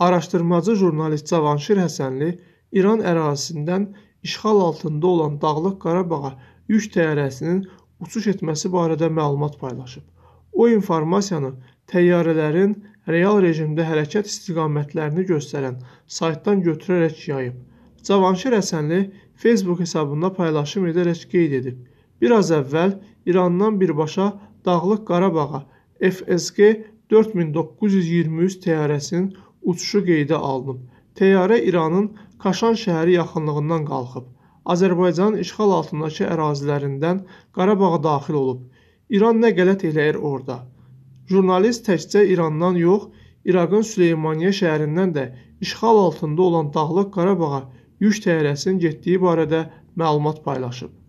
Araşdırmacı jurnalist Cavanşir Həsənli İran ərazisindən işğal altında olan Dağlıq Qarabağa yük təyyarəsinin uçuş etməsi barədə məlumat paylaşıb. O informasiyanı təyyarələrin real rejimdə hərəkət istiqamətlərini göstərən saytdan götürərək yayıb. Cavanşir Həsənli Facebook hesabında paylaşım edərək qeyd edib. Biraz əvvəl İrandan birbaşa Dağlıq Qarabağa FSG 4923 təyyarəsinin uçuşu qeydə alınıb. Təyyarə İranın Kaşan şəhəri yaxınlığından qalxıb. Azərbaycanın işğal altındakı ərazilərindən Qarabağa daxil olub. İran nə qələt eləyir orada? Jurnalist təkcə İrandan yox, İraqın Süleymaniyə şəhərindən də işğal altında olan Dağlıq Qarabağa yük təyyarəsinin getdiyi barədə məlumat paylaşıb.